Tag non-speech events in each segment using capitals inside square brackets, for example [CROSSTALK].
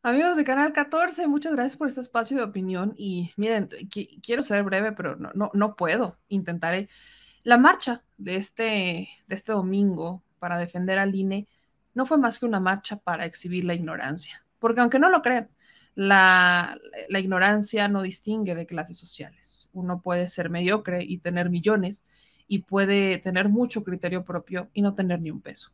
Amigos de Canal 14, muchas gracias por este espacio de opinión y miren, quiero ser breve, pero no, no, no puedo, intentaré. La marcha de este, de este domingo para defender al INE no fue más que una marcha para exhibir la ignorancia, porque aunque no lo crean, la, la ignorancia no distingue de clases sociales. Uno puede ser mediocre y tener millones y puede tener mucho criterio propio y no tener ni un peso.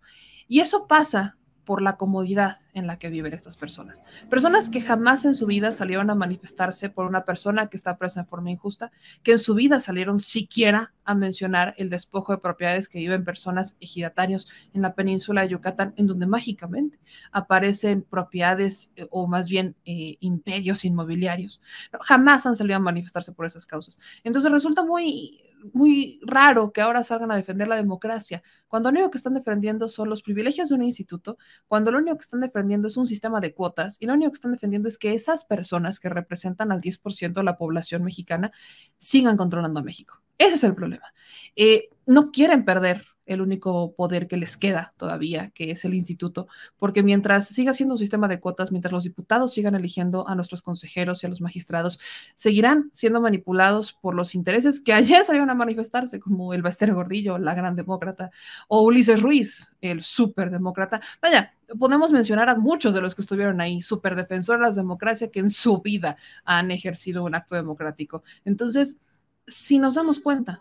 Y eso pasa por la comodidad en la que viven estas personas. Personas que jamás en su vida salieron a manifestarse por una persona que está presa en forma injusta, que en su vida salieron siquiera a mencionar el despojo de propiedades que viven personas ejidatarios en la península de Yucatán, en donde mágicamente aparecen propiedades eh, o más bien eh, imperios inmobiliarios. jamás han salido a manifestarse por esas causas. Entonces resulta muy muy raro que ahora salgan a defender la democracia, cuando lo único que están defendiendo son los privilegios de un instituto, cuando lo único que están defendiendo es un sistema de cuotas y lo único que están defendiendo es que esas personas que representan al 10% de la población mexicana sigan controlando a México. Ese es el problema. Eh, no quieren perder el único poder que les queda todavía, que es el instituto, porque mientras siga siendo un sistema de cuotas, mientras los diputados sigan eligiendo a nuestros consejeros y a los magistrados, seguirán siendo manipulados por los intereses que ayer [LAUGHS] salieron a manifestarse, como el baster Gordillo, la gran demócrata, o Ulises Ruiz, el superdemócrata. Vaya, podemos mencionar a muchos de los que estuvieron ahí, superdefensores de la democracia, que en su vida han ejercido un acto democrático. Entonces, si nos damos cuenta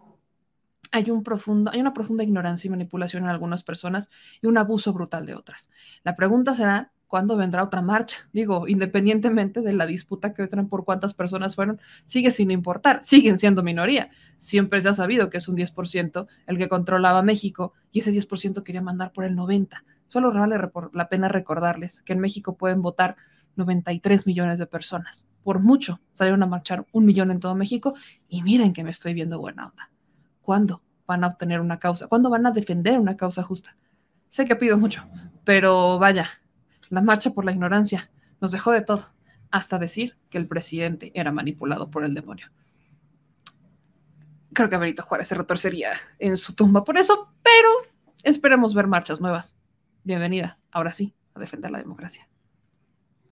hay, un profundo, hay una profunda ignorancia y manipulación en algunas personas y un abuso brutal de otras. La pregunta será, ¿cuándo vendrá otra marcha? Digo, independientemente de la disputa que otran por cuántas personas fueron, sigue sin importar, siguen siendo minoría. Siempre se ha sabido que es un 10% el que controlaba México y ese 10% quería mandar por el 90%. Solo vale la pena recordarles que en México pueden votar 93 millones de personas. Por mucho salieron a marchar un millón en todo México y miren que me estoy viendo buena onda. ¿cuándo van a obtener una causa? ¿Cuándo van a defender una causa justa? Sé que pido mucho, pero vaya, la marcha por la ignorancia nos dejó de todo, hasta decir que el presidente era manipulado por el demonio. Creo que Benito Juárez se retorcería en su tumba por eso, pero esperemos ver marchas nuevas. Bienvenida, ahora sí, a defender la democracia.